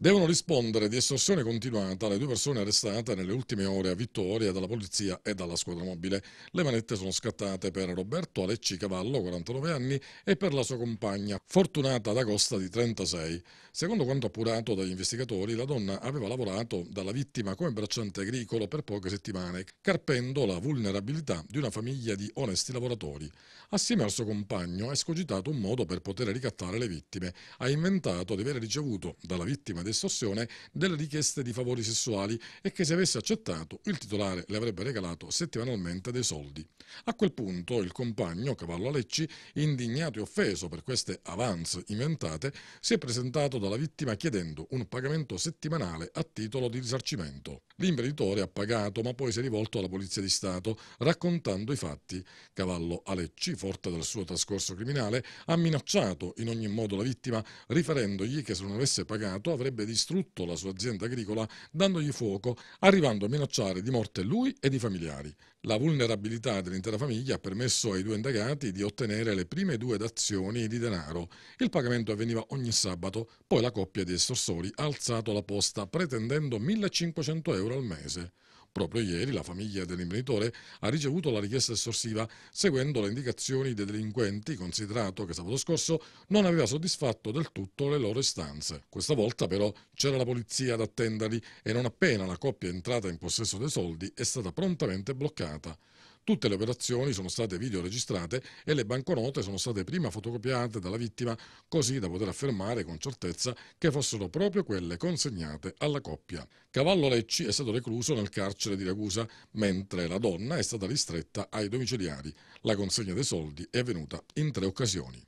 Devono rispondere di estorsione continuata le due persone arrestate nelle ultime ore a Vittoria dalla polizia e dalla squadra mobile. Le manette sono scattate per Roberto Alecci Cavallo, 49 anni, e per la sua compagna, Fortunata d'Agosta, di 36. Secondo quanto appurato dagli investigatori, la donna aveva lavorato dalla vittima come bracciante agricolo per poche settimane, carpendo la vulnerabilità di una famiglia di onesti lavoratori. Assieme al suo compagno ha escogitato un modo per poter ricattare le vittime. Ha inventato di aver ricevuto dalla vittima estorsione delle richieste di favori sessuali e che se avesse accettato il titolare le avrebbe regalato settimanalmente dei soldi. A quel punto il compagno, Cavallo Alecci, indignato e offeso per queste avance inventate, si è presentato dalla vittima chiedendo un pagamento settimanale a titolo di risarcimento. L'imprenditore ha pagato ma poi si è rivolto alla Polizia di Stato raccontando i fatti. Cavallo Alecci, forte del suo trascorso criminale, ha minacciato in ogni modo la vittima riferendogli che se non avesse pagato avrebbe avrebbe distrutto la sua azienda agricola dandogli fuoco, arrivando a minacciare di morte lui ed i familiari. La vulnerabilità dell'intera famiglia ha permesso ai due indagati di ottenere le prime due dazioni di denaro. Il pagamento avveniva ogni sabato, poi la coppia di estorsori ha alzato la posta pretendendo 1500 euro al mese. Proprio ieri la famiglia dell'imprenditore ha ricevuto la richiesta estorsiva seguendo le indicazioni dei delinquenti, considerato che sabato scorso non aveva soddisfatto del tutto le loro istanze. Questa volta però c'era la polizia ad attenderli e non appena la coppia è entrata in possesso dei soldi è stata prontamente bloccata. Tutte le operazioni sono state videoregistrate e le banconote sono state prima fotocopiate dalla vittima, così da poter affermare con certezza che fossero proprio quelle consegnate alla coppia. Cavallo Lecci è stato recluso nel carcere di Ragusa, mentre la donna è stata ristretta ai domiciliari. La consegna dei soldi è avvenuta in tre occasioni.